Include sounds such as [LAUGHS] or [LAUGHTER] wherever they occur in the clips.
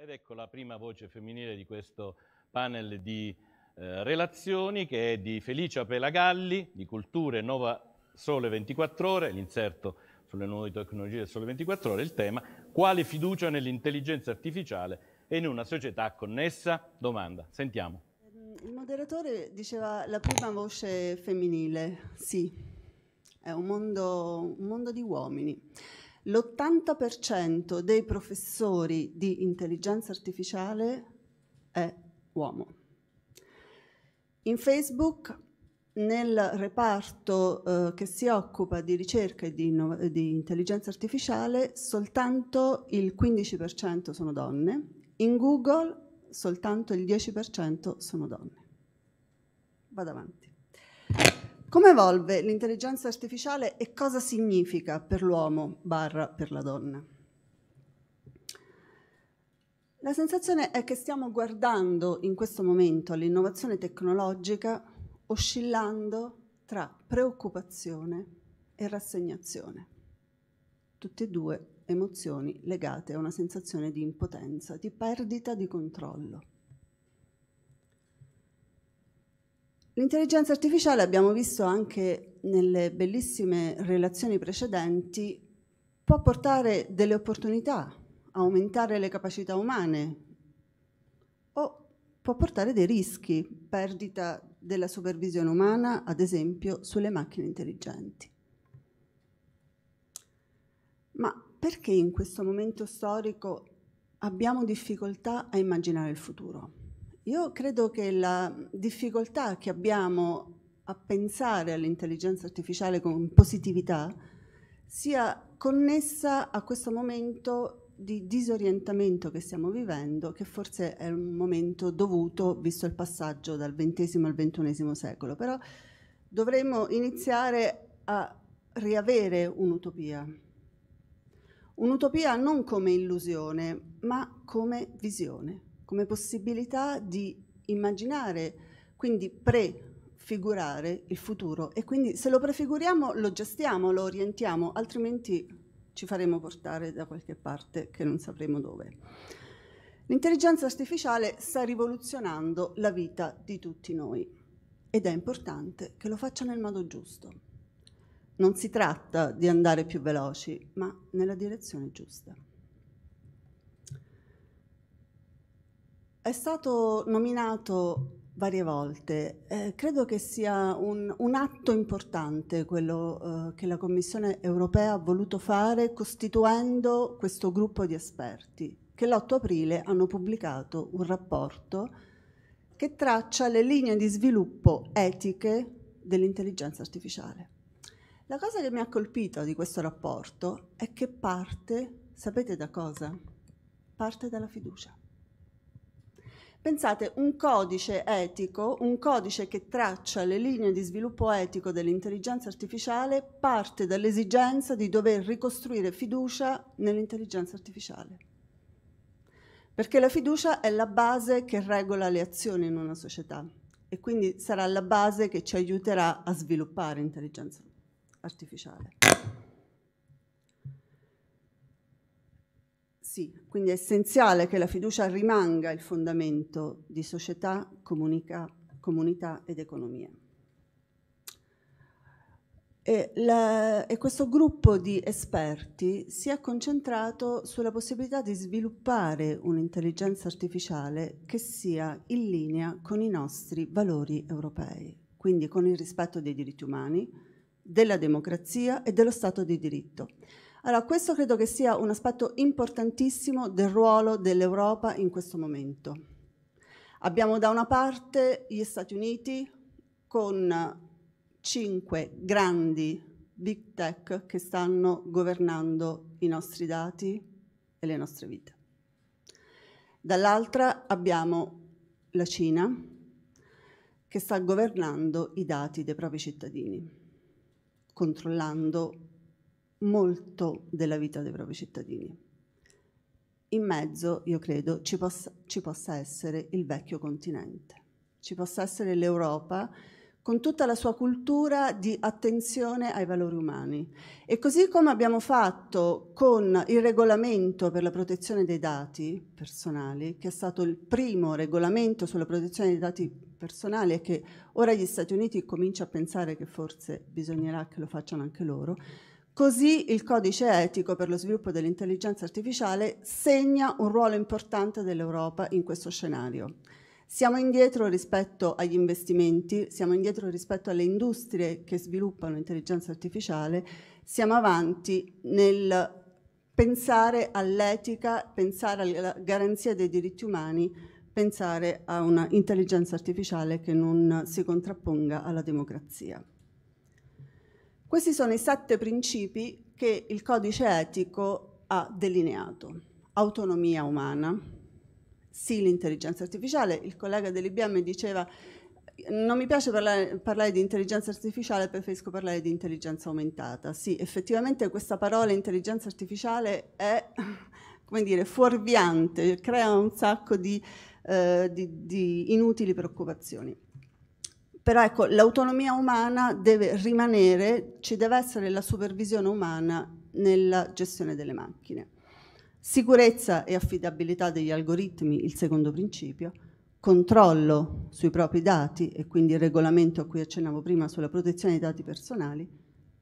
Ed ecco la prima voce femminile di questo panel di eh, relazioni che è di Felicia Pelagalli di Culture Nova Sole 24 Ore, l'inserto sulle nuove tecnologie del Sole 24 Ore, il tema quale fiducia nell'intelligenza artificiale e in una società connessa? Domanda, sentiamo. Ehm, il moderatore diceva la prima voce femminile, sì, è un mondo, un mondo di uomini l'80% dei professori di intelligenza artificiale è uomo. In Facebook, nel reparto eh, che si occupa di ricerca e di, di intelligenza artificiale, soltanto il 15% sono donne, in Google soltanto il 10% sono donne. Vado avanti. Come evolve l'intelligenza artificiale e cosa significa per l'uomo barra per la donna? La sensazione è che stiamo guardando in questo momento all'innovazione tecnologica oscillando tra preoccupazione e rassegnazione, tutte e due emozioni legate a una sensazione di impotenza, di perdita di controllo. L'intelligenza artificiale abbiamo visto anche nelle bellissime relazioni precedenti può portare delle opportunità, aumentare le capacità umane o può portare dei rischi, perdita della supervisione umana, ad esempio sulle macchine intelligenti. Ma perché in questo momento storico abbiamo difficoltà a immaginare il futuro? Io credo che la difficoltà che abbiamo a pensare all'intelligenza artificiale con positività sia connessa a questo momento di disorientamento che stiamo vivendo, che forse è un momento dovuto, visto il passaggio dal XX al XXI secolo, però dovremmo iniziare a riavere un'utopia. Un'utopia non come illusione, ma come visione come possibilità di immaginare, quindi prefigurare il futuro e quindi se lo prefiguriamo lo gestiamo, lo orientiamo, altrimenti ci faremo portare da qualche parte che non sapremo dove. L'intelligenza artificiale sta rivoluzionando la vita di tutti noi ed è importante che lo faccia nel modo giusto. Non si tratta di andare più veloci, ma nella direzione giusta. È stato nominato varie volte. Eh, credo che sia un, un atto importante quello eh, che la Commissione europea ha voluto fare costituendo questo gruppo di esperti che l'8 aprile hanno pubblicato un rapporto che traccia le linee di sviluppo etiche dell'intelligenza artificiale. La cosa che mi ha colpito di questo rapporto è che parte, sapete da cosa? Parte dalla fiducia. Pensate, un codice etico, un codice che traccia le linee di sviluppo etico dell'intelligenza artificiale, parte dall'esigenza di dover ricostruire fiducia nell'intelligenza artificiale. Perché la fiducia è la base che regola le azioni in una società e quindi sarà la base che ci aiuterà a sviluppare intelligenza artificiale. Sì, quindi è essenziale che la fiducia rimanga il fondamento di società, comunica, comunità ed economia. E, la, e, questo gruppo di esperti si è concentrato sulla possibilità di sviluppare un'intelligenza artificiale che sia in linea con i nostri valori europei, quindi con il rispetto dei diritti umani, della democrazia e dello Stato di diritto. Allora, questo credo che sia un aspetto importantissimo del ruolo dell'Europa in questo momento. Abbiamo da una parte gli Stati Uniti con cinque grandi big tech che stanno governando i nostri dati e le nostre vite. Dall'altra abbiamo la Cina che sta governando i dati dei propri cittadini, controllando molto della vita dei propri cittadini. In mezzo, io credo, ci possa, ci possa essere il vecchio continente, ci possa essere l'Europa con tutta la sua cultura di attenzione ai valori umani. E così come abbiamo fatto con il regolamento per la protezione dei dati personali, che è stato il primo regolamento sulla protezione dei dati personali e che ora gli Stati Uniti cominciano a pensare che forse bisognerà che lo facciano anche loro, Così il codice etico per lo sviluppo dell'intelligenza artificiale segna un ruolo importante dell'Europa in questo scenario. Siamo indietro rispetto agli investimenti, siamo indietro rispetto alle industrie che sviluppano intelligenza artificiale, siamo avanti nel pensare all'etica, pensare alla garanzia dei diritti umani, pensare a un'intelligenza artificiale che non si contrapponga alla democrazia. Questi sono i sette principi che il codice etico ha delineato. Autonomia umana, sì l'intelligenza artificiale, il collega dell'IBM diceva non mi piace parlare, parlare, di intelligenza artificiale, preferisco parlare di intelligenza aumentata. Sì, effettivamente questa parola intelligenza artificiale è, [LAUGHS] come dire, fuorviante, crea un sacco di, eh, di, di inutili preoccupazioni. Però ecco, l'autonomia umana deve rimanere, ci deve essere la supervisione umana nella gestione delle macchine. Sicurezza e affidabilità degli algoritmi, il secondo principio, controllo sui propri dati e quindi il regolamento a cui accennavo prima sulla protezione dei dati personali,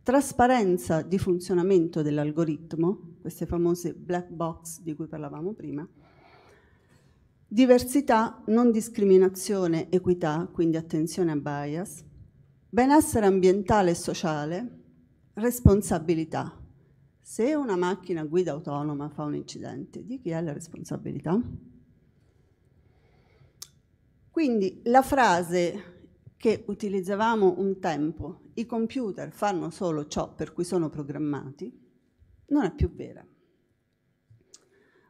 trasparenza di funzionamento dell'algoritmo, queste famose black box di cui parlavamo prima, diversità, non discriminazione, equità, quindi attenzione a bias, benessere ambientale e sociale, responsabilità. Se una macchina guida autonoma fa un incidente, di chi è la responsabilità? Quindi la frase che utilizzavamo un tempo, i computer fanno solo ciò per cui sono programmati, non è più vera.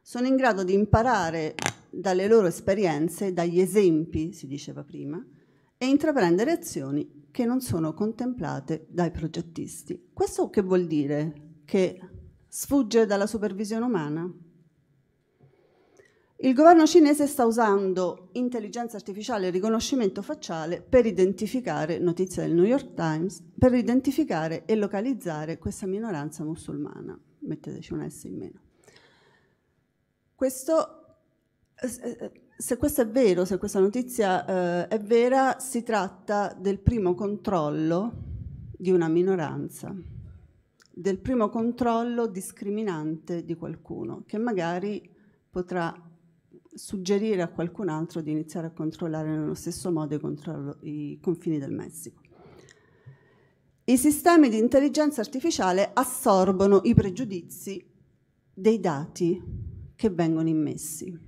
Sono in grado di imparare dalle loro esperienze, dagli esempi, si diceva prima, e intraprendere azioni che non sono contemplate dai progettisti. Questo che vuol dire? Che sfugge dalla supervisione umana? Il governo cinese sta usando intelligenza artificiale e riconoscimento facciale per identificare, notizia del New York Times, per identificare e localizzare questa minoranza musulmana. Metteteci un S in meno. Questo eh, eh, se questo è vero, se questa notizia eh, è vera, si tratta del primo controllo di una minoranza, del primo controllo discriminante di qualcuno che magari potrà suggerire a qualcun altro di iniziare a controllare nello stesso modo i, i confini del Messico. I sistemi di intelligenza artificiale assorbono i pregiudizi dei dati che vengono immessi.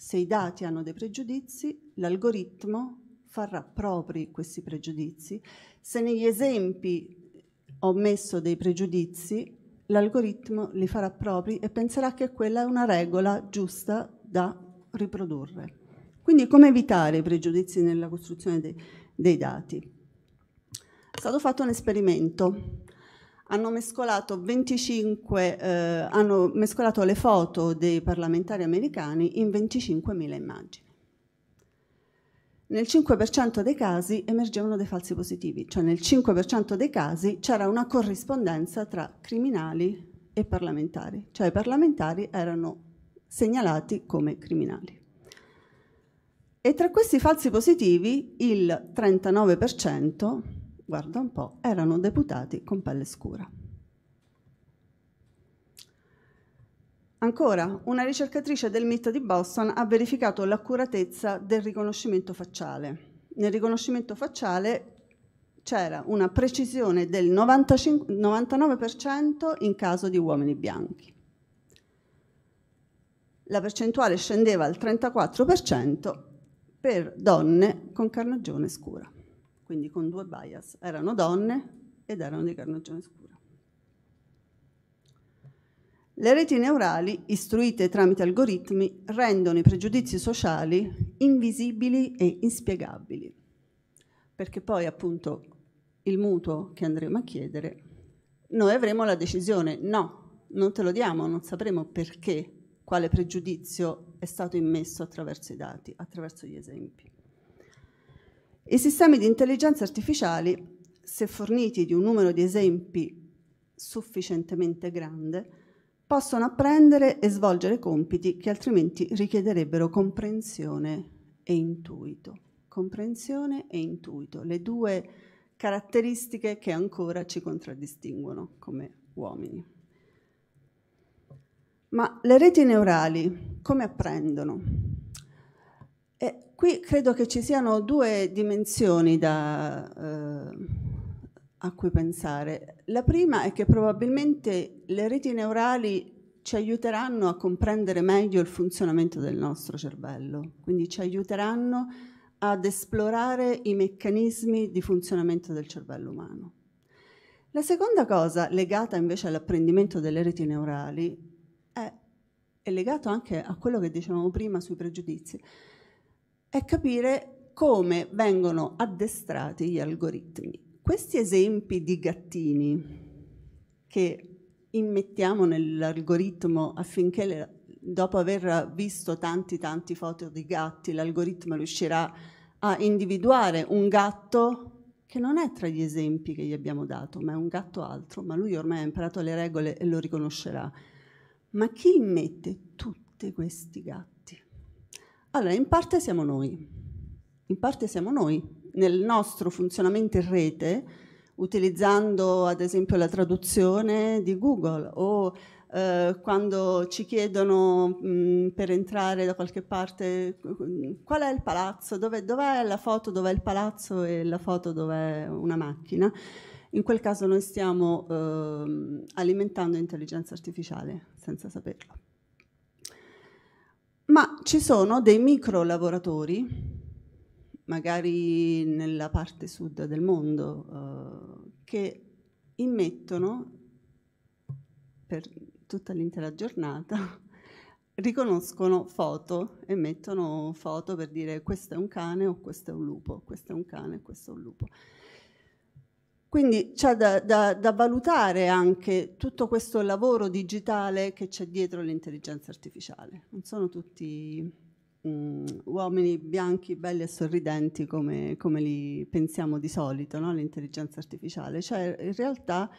Se i dati hanno dei pregiudizi, l'algoritmo farà propri questi pregiudizi. Se negli esempi ho messo dei pregiudizi, l'algoritmo li farà propri e penserà che quella è una regola giusta da riprodurre. Quindi come evitare i pregiudizi nella costruzione dei, dei dati? È stato fatto un esperimento hanno mescolato 25, eh, hanno mescolato le foto dei parlamentari americani in 25.000 immagini. Nel 5% dei casi emergevano dei falsi positivi, cioè nel 5% dei casi c'era una corrispondenza tra criminali e parlamentari, cioè i parlamentari erano segnalati come criminali. E tra questi falsi positivi il 39% guarda un po', erano deputati con pelle scura. Ancora, una ricercatrice del MIT di Boston ha verificato l'accuratezza del riconoscimento facciale. Nel riconoscimento facciale c'era una precisione del 95, 99% in caso di uomini bianchi. La percentuale scendeva al 34% per donne con carnagione scura quindi con due bias, erano donne ed erano di carnagione scura. Le reti neurali, istruite tramite algoritmi, rendono i pregiudizi sociali invisibili e inspiegabili, perché poi appunto il mutuo che andremo a chiedere, noi avremo la decisione no, non te lo diamo, non sapremo perché, quale pregiudizio è stato immesso attraverso i dati, attraverso gli esempi. I sistemi di intelligenza artificiali, se forniti di un numero di esempi sufficientemente grande, possono apprendere e svolgere compiti che altrimenti richiederebbero comprensione e intuito. Comprensione e intuito, le due caratteristiche che ancora ci contraddistinguono come uomini. Ma le reti neurali come apprendono? E Qui credo che ci siano due dimensioni da, eh, a cui pensare. La prima è che probabilmente le reti neurali ci aiuteranno a comprendere meglio il funzionamento del nostro cervello, quindi ci aiuteranno ad esplorare i meccanismi di funzionamento del cervello umano. La seconda cosa legata invece all'apprendimento delle reti neurali è, è legata anche a quello che dicevamo prima sui pregiudizi è capire come vengono addestrati gli algoritmi. Questi esempi di gattini che immettiamo nell'algoritmo affinché le, dopo aver visto tanti tanti foto di gatti l'algoritmo riuscirà a individuare un gatto che non è tra gli esempi che gli abbiamo dato, ma è un gatto altro, ma lui ormai ha imparato le regole e lo riconoscerà. Ma chi immette tutti questi gatti? Allora, in parte siamo noi, in parte siamo noi, nel nostro funzionamento in rete, utilizzando ad esempio la traduzione di Google o eh, quando ci chiedono mh, per entrare da qualche parte qual è il palazzo, dov'è, dov'è la foto, dov'è il palazzo e la foto dov'è una macchina. In quel caso noi stiamo eh, alimentando intelligenza artificiale senza saperlo ma ci sono dei micro lavoratori, magari nella parte sud del mondo, eh, che immettono per tutta l'intera giornata [LAUGHS] riconoscono foto e mettono foto per dire questo è un cane o questo è un lupo, questo è un cane, o questo è un lupo. Quindi c'è da, da, da valutare anche tutto questo lavoro digitale che c'è dietro l'intelligenza artificiale. Non sono tutti mm, uomini bianchi, belli e sorridenti come, come li pensiamo di solito, no? l'intelligenza artificiale. C'è in realtà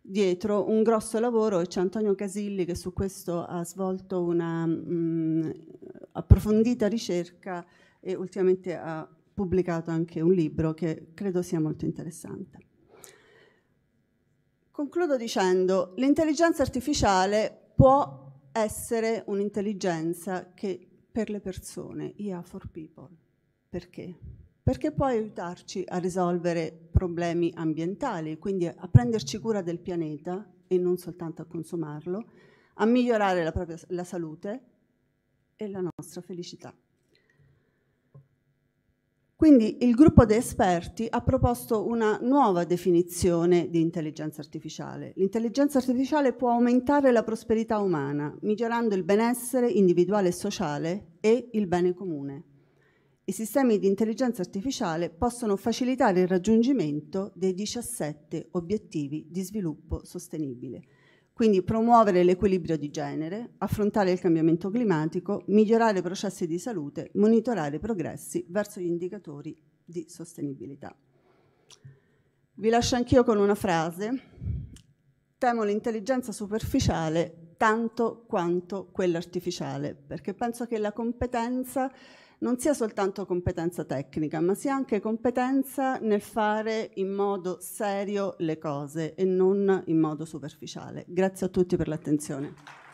dietro un grosso lavoro e c'è Antonio Casilli che su questo ha svolto una mh, mm, approfondita ricerca e ultimamente ha pubblicato anche un libro che credo sia molto interessante. Concludo dicendo, l'intelligenza artificiale può essere un'intelligenza che per le persone, IA for people. Perché? Perché può aiutarci a risolvere problemi ambientali, quindi a prenderci cura del pianeta e non soltanto a consumarlo, a migliorare la, propria, la salute e la nostra felicità. Quindi il gruppo di esperti ha proposto una nuova definizione di intelligenza artificiale. L'intelligenza artificiale può aumentare la prosperità umana, migliorando il benessere individuale e sociale e il bene comune. I sistemi di intelligenza artificiale possono facilitare il raggiungimento dei 17 obiettivi di sviluppo sostenibile. Quindi promuovere l'equilibrio di genere, affrontare il cambiamento climatico, migliorare i processi di salute, monitorare i progressi verso gli indicatori di sostenibilità. Vi lascio anch'io con una frase. Temo l'intelligenza superficiale tanto quanto quella artificiale, perché penso che la competenza non sia soltanto competenza tecnica, ma sia anche competenza nel fare in modo serio le cose e non in modo superficiale. Grazie a tutti per l'attenzione.